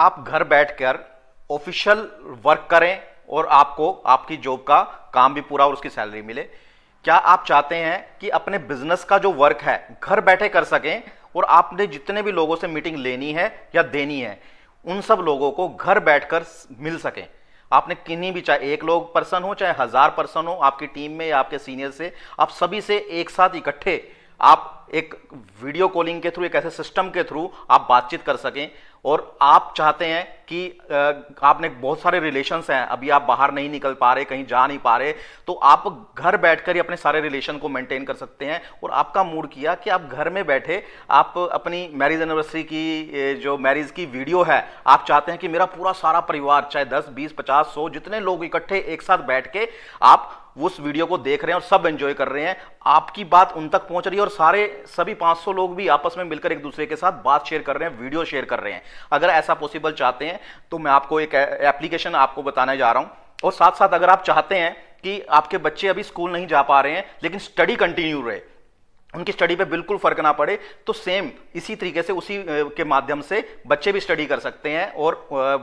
आप घर बैठकर ऑफिशियल वर्क करें और आपको आपकी जॉब का काम भी पूरा और उसकी सैलरी मिले क्या आप चाहते हैं कि अपने बिजनेस का जो वर्क है घर बैठे कर सकें और आपने जितने भी लोगों से मीटिंग लेनी है या देनी है उन सब लोगों को घर बैठकर मिल सकें आपने किन्हीं भी चाहे एक लोग पर्सन हो चाहे हज़ार पर्सन हो आपकी टीम में या आपके सीनियर से आप सभी से एक साथ इकट्ठे आप एक वीडियो कॉलिंग के थ्रू एक ऐसे सिस्टम के थ्रू आप बातचीत कर सकें और आप चाहते हैं कि आपने बहुत सारे रिलेशंस हैं अभी आप बाहर नहीं निकल पा रहे कहीं जा नहीं पा रहे तो आप घर बैठकर ही अपने सारे रिलेशन को मेंटेन कर सकते हैं और आपका मूड किया कि आप घर में बैठे आप अपनी मैरिज एनिवर्सरी की जो मैरिज की वीडियो है आप चाहते हैं कि मेरा पूरा सारा परिवार चाहे दस बीस पचास सौ जितने लोग इकट्ठे एक साथ बैठ के आप उस वीडियो को देख रहे हैं और सब एंजॉय कर रहे हैं आपकी बात उन तक पहुंच रही है और सारे सभी 500 लोग भी आपस में मिलकर एक दूसरे के साथ बात शेयर कर रहे हैं वीडियो शेयर कर रहे हैं अगर ऐसा पॉसिबल चाहते हैं तो मैं आपको एक एप्लीकेशन आपको बताने जा रहा हूँ और साथ साथ अगर आप चाहते हैं कि आपके बच्चे अभी स्कूल नहीं जा पा रहे हैं लेकिन स्टडी कंटिन्यू रहे उनकी स्टडी पे बिल्कुल फर्क ना पड़े तो सेम इसी तरीके से उसी के माध्यम से बच्चे भी स्टडी कर सकते हैं और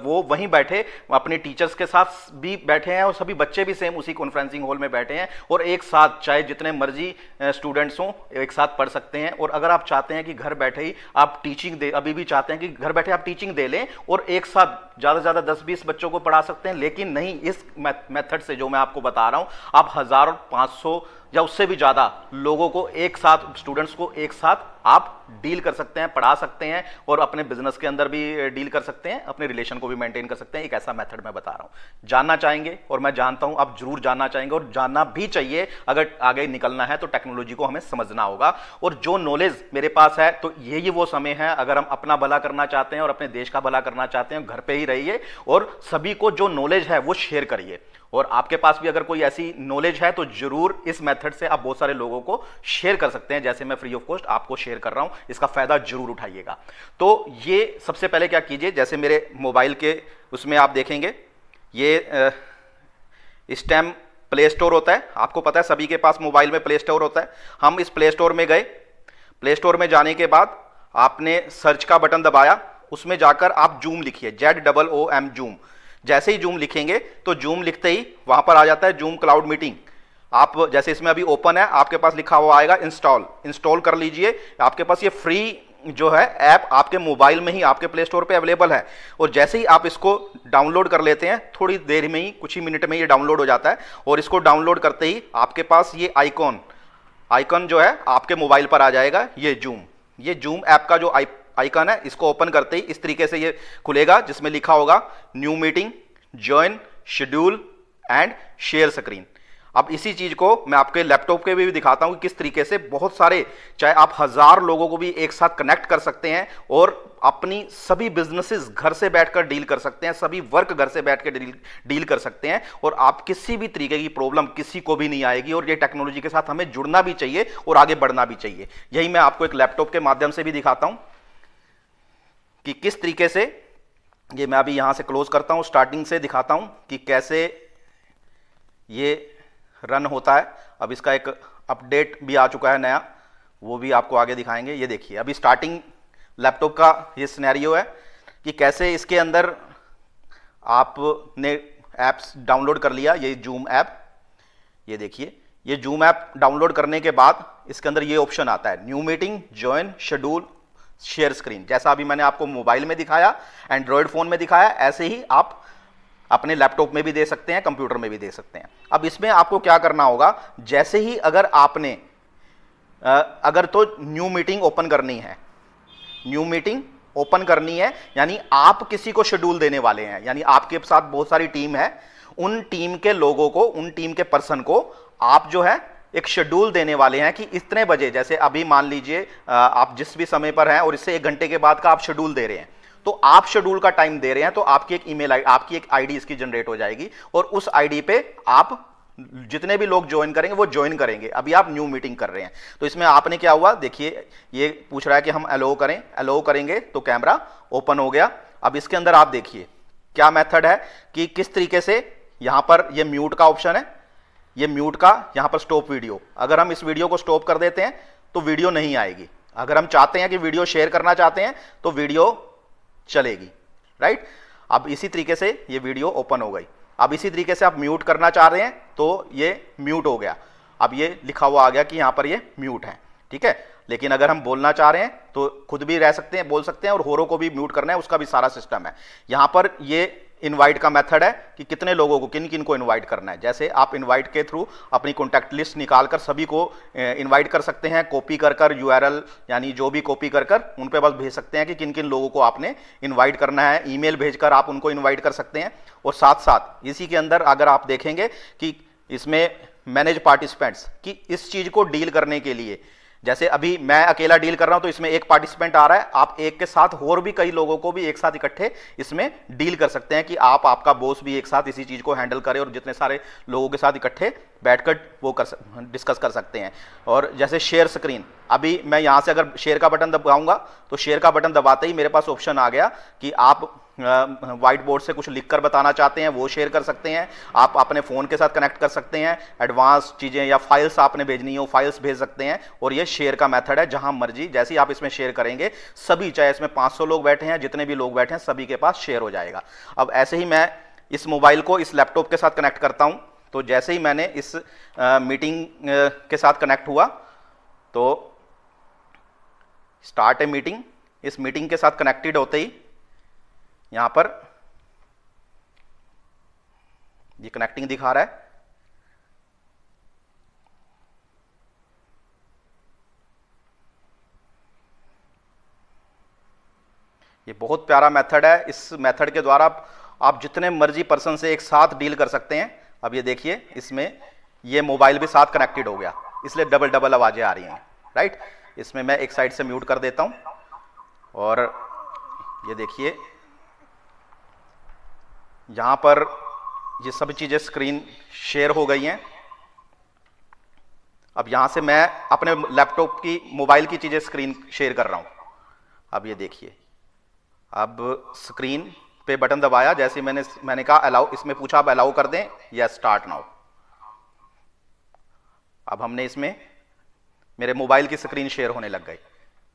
वो वहीं बैठे अपने टीचर्स के साथ भी बैठे हैं और सभी बच्चे भी सेम उसी कॉन्फ्रेंसिंग हॉल में बैठे हैं और एक साथ चाहे जितने मर्जी स्टूडेंट्स हों एक साथ पढ़ सकते हैं और अगर आप चाहते हैं कि घर बैठे ही आप टीचिंग दे अभी भी चाहते हैं कि घर बैठे आप टीचिंग दे लें और एक साथ ज़्यादा से ज़्यादा दस बीस बच्चों को पढ़ा सकते हैं लेकिन नहीं इस मैथड से जो मैं आपको बता रहा हूँ आप हज़ार और पाँच सौ या उससे भी ज़्यादा लोगों को एक साथ स्टूडेंट्स को एक साथ आप डील कर सकते हैं पढ़ा सकते हैं और अपने बिजनेस के अंदर भी डील कर सकते हैं अपने रिलेशन को भी मेंटेन कर सकते हैं एक ऐसा मेथड मैं बता रहा हूं जानना चाहेंगे और मैं जानता हूं आप जरूर जानना चाहेंगे और जानना भी चाहिए अगर आगे निकलना है तो टेक्नोलॉजी को हमें समझना होगा और जो नॉलेज मेरे पास है तो यही वो समय है अगर हम अपना भला करना चाहते हैं और अपने देश का भला करना चाहते हैं घर पर ही रहिए और सभी को जो नॉलेज है वो शेयर करिए और आपके पास भी अगर कोई ऐसी नॉलेज है तो जरूर इस मेथड से आप बहुत सारे लोगों को शेयर कर सकते हैं जैसे मैं फ्री ऑफ कॉस्ट आपको शेयर शेयर कर रहा हूं इसका फायदा जरूर उठाइएगा तो ये सबसे पहले क्या कीजिए जैसे मेरे मोबाइल के उसमें आप देखेंगे ये स्टैम प्ले स्टोर होता है आपको पता है सभी के पास मोबाइल में प्ले स्टोर होता है हम इस प्ले स्टोर में गए प्ले स्टोर में जाने के बाद आपने सर्च का बटन दबाया उसमें जाकर आप जूम लिखिए Z double O M Zoom जैसे ही जूम लिखेंगे तो जूम लिखते ही वहां पर आ जाता है जूम क्लाउड मीटिंग आप जैसे इसमें अभी ओपन है आपके पास लिखा हुआ आएगा इंस्टॉल इंस्टॉल कर लीजिए आपके पास ये फ्री जो है ऐप आपके मोबाइल में ही आपके प्ले स्टोर पे अवेलेबल है और जैसे ही आप इसको डाउनलोड कर लेते हैं थोड़ी देर में ही कुछ ही मिनट में ये डाउनलोड हो जाता है और इसको डाउनलोड करते ही आपके पास ये आइकॉन आइकॉन जो है आपके मोबाइल पर आ जाएगा ये जूम ये जूम ऐप का जो आइकॉन है इसको ओपन करते ही इस तरीके से ये खुलेगा जिसमें लिखा होगा new meeting join schedule and share screen अब इसी चीज को मैं आपके लैपटॉप के भी, भी दिखाता हूं कि किस तरीके से बहुत सारे चाहे आप हजार लोगों को भी एक साथ कनेक्ट कर सकते हैं और अपनी सभी बिजनेसेस घर से बैठकर डील कर सकते हैं सभी वर्क घर से बैठ कर डील डील कर सकते हैं और आप किसी भी तरीके की प्रॉब्लम किसी को भी नहीं आएगी और ये टेक्नोलॉजी के साथ हमें जुड़ना भी चाहिए और आगे बढ़ना भी चाहिए यही मैं आपको एक लैपटॉप के माध्यम से भी दिखाता हूं कि किस तरीके से ये मैं अभी यहां से क्लोज करता हूं स्टार्टिंग से दिखाता हूं कि कैसे ये रन होता है अब इसका एक अपडेट भी आ चुका है नया वो भी आपको आगे दिखाएंगे ये देखिए अभी स्टार्टिंग लैपटॉप का ये सिनेरियो है कि कैसे इसके अंदर आपने ऐप्स डाउनलोड कर लिया ये जूम ऐप ये देखिए ये जूम ऐप डाउनलोड करने के बाद इसके अंदर ये ऑप्शन आता है new meeting join schedule share screen जैसा अभी मैंने आपको मोबाइल में दिखाया एंड्रॉयड फ़ोन में दिखाया ऐसे ही आप अपने लैपटॉप में भी दे सकते हैं कंप्यूटर में भी दे सकते हैं अब इसमें आपको क्या करना होगा जैसे ही अगर आपने अगर तो न्यू मीटिंग ओपन करनी है न्यू मीटिंग ओपन करनी है यानी आप किसी को शेड्यूल देने वाले हैं यानी आपके साथ बहुत सारी टीम है उन टीम के लोगों को उन टीम के पर्सन को आप जो है एक शेड्यूल देने वाले हैं कि इतने बजे जैसे अभी मान लीजिए आप जिस भी समय पर हैं और इससे एक घंटे के बाद का आप शेड्यूल दे रहे हैं तो आप शेड्यूल का टाइम दे रहे हैं तो आपकी एक ईमेल आपकी एक आईडी इसकी जनरेट हो जाएगी और उस आईडी पे आप जितने भी लोग ज्वाइन करेंगे वो ज्वाइन करेंगे अभी आप न्यू मीटिंग कर रहे हैं तो इसमें आपने क्या हुआ देखिए ये पूछ रहा है कि हम अलो करें अलो करेंगे तो कैमरा ओपन हो गया अब इसके अंदर आप देखिए क्या मेथड है कि किस तरीके से यहां पर ये म्यूट का ऑप्शन है ये म्यूट का यहां पर स्टॉप वीडियो अगर हम इस वीडियो को स्टॉप कर देते हैं तो वीडियो नहीं आएगी अगर हम चाहते हैं कि वीडियो शेयर करना चाहते हैं तो वीडियो चलेगी राइट अब इसी तरीके से ये वीडियो ओपन हो गई अब इसी तरीके से आप म्यूट करना चाह रहे हैं तो ये म्यूट हो गया अब ये लिखा हुआ आ गया कि यहाँ पर ये म्यूट है ठीक है लेकिन अगर हम बोलना चाह रहे हैं तो खुद भी रह सकते हैं बोल सकते हैं और होरो को भी म्यूट करना है उसका भी सारा सिस्टम है यहाँ पर ये इनवाइट का मेथड है कि कितने लोगों को किन किन को इनवाइट करना है जैसे आप इनवाइट के थ्रू अपनी कॉन्टैक्ट लिस्ट निकाल कर सभी को इनवाइट कर सकते हैं कॉपी कर कर यू यानी जो भी कॉपी कर कर उन पर बस भेज सकते हैं कि किन किन लोगों को आपने इन्वाइट करना है ईमेल भेजकर आप उनको इन्वाइट कर सकते हैं और साथ साथ इसी के अंदर अगर आप देखेंगे कि इसमें मैनेज पार्टिसिपेंट्स कि इस चीज़ को डील करने के लिए जैसे अभी मैं अकेला डील कर रहा हूं तो इसमें एक पार्टिसिपेंट आ रहा है आप एक के साथ और भी कई लोगों को भी एक साथ इकट्ठे इसमें डील कर सकते हैं कि आप आपका बॉस भी एक साथ इसी चीज़ को हैंडल करें और जितने सारे लोगों के साथ इकट्ठे बैठकर वो कर डिस्कस कर सकते हैं और जैसे शेयर स्क्रीन अभी मैं यहाँ से अगर शेयर का बटन दबाऊंगा तो शेयर का बटन दबाते ही मेरे पास ऑप्शन आ गया कि आप व्हाइट बोर्ड से कुछ लिखकर बताना चाहते हैं वो शेयर कर सकते हैं आप अपने फ़ोन के साथ कनेक्ट कर सकते हैं एडवांस चीज़ें या फाइल्स आपने भेजनी हो फाइल्स भेज सकते हैं और ये शेयर का मेथड है जहां मर्जी जैसे ही आप इसमें शेयर करेंगे सभी चाहे इसमें 500 लोग बैठे हैं जितने भी लोग बैठे हैं सभी के पास शेयर हो जाएगा अब ऐसे ही मैं इस मोबाइल को इस लैपटॉप के साथ कनेक्ट करता हूँ तो जैसे ही मैंने इस मीटिंग के साथ कनेक्ट हुआ तो स्टार्ट ए मीटिंग इस मीटिंग के साथ कनेक्टेड होते ही यहां पर ये कनेक्टिंग दिखा रहा है ये बहुत प्यारा मेथड है इस मेथड के द्वारा आप जितने मर्जी पर्सन से एक साथ डील कर सकते हैं अब ये देखिए इसमें ये मोबाइल भी साथ कनेक्टेड हो गया इसलिए डबल डबल आवाज़ें आ रही हैं राइट इसमें मैं एक साइड से म्यूट कर देता हूं और ये देखिए यहां पर ये सब चीज़ें स्क्रीन शेयर हो गई हैं अब यहां से मैं अपने लैपटॉप की मोबाइल की चीज़ें स्क्रीन शेयर कर रहा हूं अब ये देखिए अब स्क्रीन पे बटन दबाया जैसे मैंने मैंने कहा अलाउ इसमें पूछा आप अलाउ कर दें या स्टार्ट नाउ अब हमने इसमें मेरे मोबाइल की स्क्रीन शेयर होने लग गई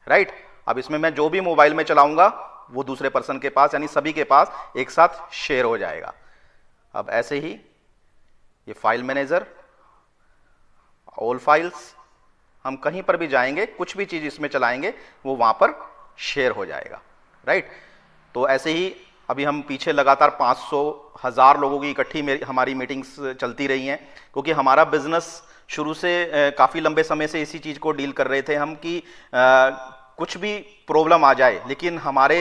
राइट अब इसमें मैं जो भी मोबाइल में चलाऊंगा वो दूसरे पर्सन के पास यानी सभी के पास एक साथ शेयर हो जाएगा अब ऐसे ही ये फाइल मैनेजर ऑल फाइल्स हम कहीं पर भी जाएंगे कुछ भी चीज़ इसमें चलाएंगे वो वहां पर शेयर हो जाएगा राइट तो ऐसे ही अभी हम पीछे लगातार 500 हज़ार लोगों की इकट्ठी हमारी मीटिंग्स चलती रही हैं क्योंकि हमारा बिज़नेस शुरू से काफ़ी लंबे समय से इसी चीज़ को डील कर रहे थे हम कि कुछ भी प्रॉब्लम आ जाए लेकिन हमारे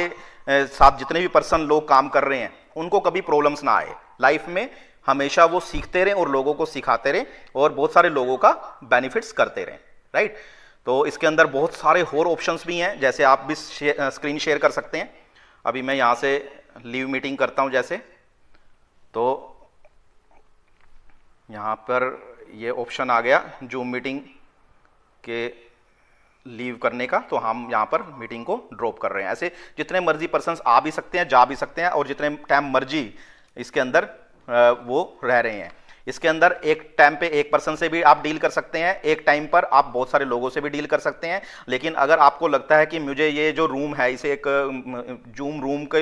साथ जितने भी पर्सन लोग काम कर रहे हैं उनको कभी प्रॉब्लम्स ना आए लाइफ में हमेशा वो सीखते रहें और लोगों को सिखाते रहें और बहुत सारे लोगों का बेनिफिट्स करते रहें राइट तो इसके अंदर बहुत सारे और ऑप्शंस भी हैं जैसे आप भी स्क्रीन शेयर कर सकते हैं अभी मैं यहाँ से लीव मीटिंग करता हूँ जैसे तो यहाँ पर ये ऑप्शन आ गया जूम मीटिंग के लीव करने का तो हम यहाँ पर मीटिंग को ड्रॉप कर रहे हैं ऐसे जितने मर्जी पर्सन आ भी सकते हैं जा भी सकते हैं और जितने टाइम मर्जी इसके अंदर वो रह रहे हैं इसके अंदर एक टाइम पे एक पर्सन से भी आप डील कर सकते हैं एक टाइम पर आप बहुत सारे लोगों से भी डील कर सकते हैं लेकिन अगर आपको लगता है कि मुझे ये जो रूम है इसे एक जूम रूम के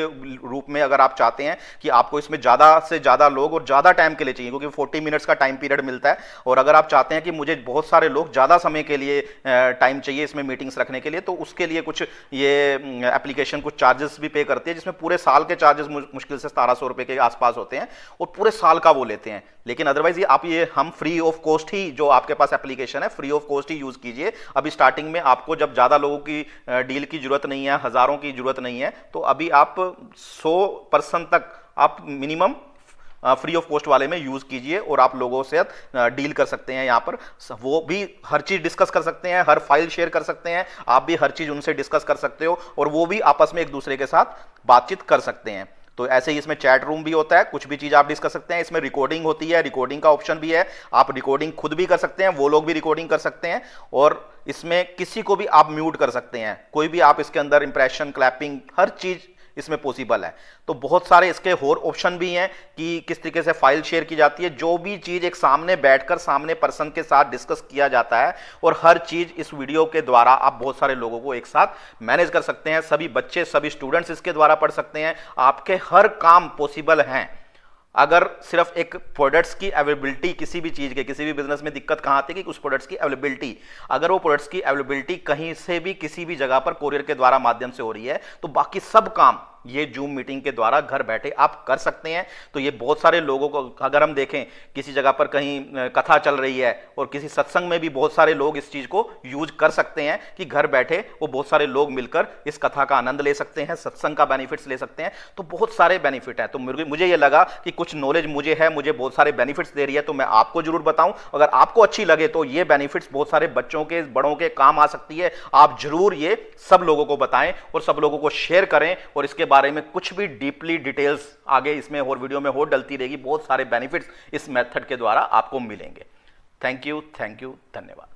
रूप में अगर आप चाहते हैं कि आपको इसमें ज़्यादा से ज़्यादा लोग और ज़्यादा टाइम के लिए चाहिए क्योंकि फोर्टी मिनट्स का टाइम पीरियड मिलता है और अगर आप चाहते हैं कि मुझे बहुत सारे लोग ज़्यादा समय के लिए टाइम चाहिए इसमें मीटिंग्स रखने के लिए तो उसके लिए कुछ ये एप्लीकेशन कुछ चार्जेस भी पे करती है जिसमें पूरे साल के चार्जेस मुश्किल से सतारह सौ के आसपास होते हैं और पूरे साल का वो लेते हैं लेकिन अदरवाइज ये आप ये हम फ्री ऑफ कॉस्ट ही जो आपके पास एप्लीकेशन है फ्री ऑफ कॉस्ट ही यूज कीजिए अभी स्टार्टिंग में आपको जब ज्यादा लोगों की डील की जरूरत नहीं है हजारों की जरूरत नहीं है तो अभी आप सौ परसेंट तक आप मिनिमम फ्री ऑफ कॉस्ट वाले में यूज़ कीजिए और आप लोगों से डील कर सकते हैं यहाँ पर वो भी हर चीज़ डिस्कस कर सकते हैं हर फाइल शेयर कर सकते हैं आप भी हर चीज़ उनसे डिस्कस कर सकते हो और वो भी आपस में एक दूसरे के साथ बातचीत कर सकते हैं तो ऐसे ही इसमें चैट रूम भी होता है कुछ भी चीज़ आप डिस्कस कर सकते हैं इसमें रिकॉर्डिंग होती है रिकॉर्डिंग का ऑप्शन भी है आप रिकॉर्डिंग खुद भी कर सकते हैं वो लोग भी रिकॉर्डिंग कर सकते हैं और इसमें किसी को भी आप म्यूट कर सकते हैं कोई भी आप इसके अंदर इंप्रेशन क्लैपिंग हर चीज़ इसमें पॉसिबल है तो बहुत सारे इसके और ऑप्शन भी हैं कि किस तरीके से फाइल शेयर की जाती है जो भी चीज़ एक सामने बैठकर सामने पर्सन के साथ डिस्कस किया जाता है और हर चीज़ इस वीडियो के द्वारा आप बहुत सारे लोगों को एक साथ मैनेज कर सकते हैं सभी बच्चे सभी स्टूडेंट्स इसके द्वारा पढ़ सकते हैं आपके हर काम पॉसिबल हैं अगर सिर्फ एक प्रोडक्ट्स की अवेलेबिलिटी किसी भी चीज़ के किसी भी बिजनेस में दिक्कत कहाँ आती है कि उस प्रोडक्ट्स की अवेलेबिलिटी अगर वो प्रोडक्ट्स की अवेलेबिलिटी कहीं से भी किसी भी जगह पर कोरियर के द्वारा माध्यम से हो रही है तो बाकी सब काम ये जूम मीटिंग के द्वारा घर बैठे आप कर सकते हैं तो ये बहुत सारे लोगों को अगर हम देखें किसी जगह पर कहीं कथा चल रही है और किसी सत्संग में भी बहुत सारे लोग इस चीज़ को यूज कर सकते हैं कि घर बैठे वो बहुत सारे लोग मिलकर इस कथा का आनंद ले सकते हैं सत्संग का बेनिफिट्स ले सकते हैं तो बहुत सारे बेनिफिट हैं तो मुझे ये लगा कि कुछ नॉलेज मुझे है मुझे बहुत सारे बेनिफिट्स दे रही है तो मैं आपको जरूर बताऊं अगर आपको अच्छी लगे तो ये बेनिफिट्स बहुत सारे बच्चों के बड़ों के काम आ सकती है आप जरूर ये सब लोगों को बताएं और सब लोगों को शेयर करें और इसके बारे में कुछ भी डीपली डिटेल्स आगे इसमें और वीडियो में हो डलती रहेगी बहुत सारे बेनिफिट्स इस मेथड के द्वारा आपको मिलेंगे थैंक यू थैंक यू धन्यवाद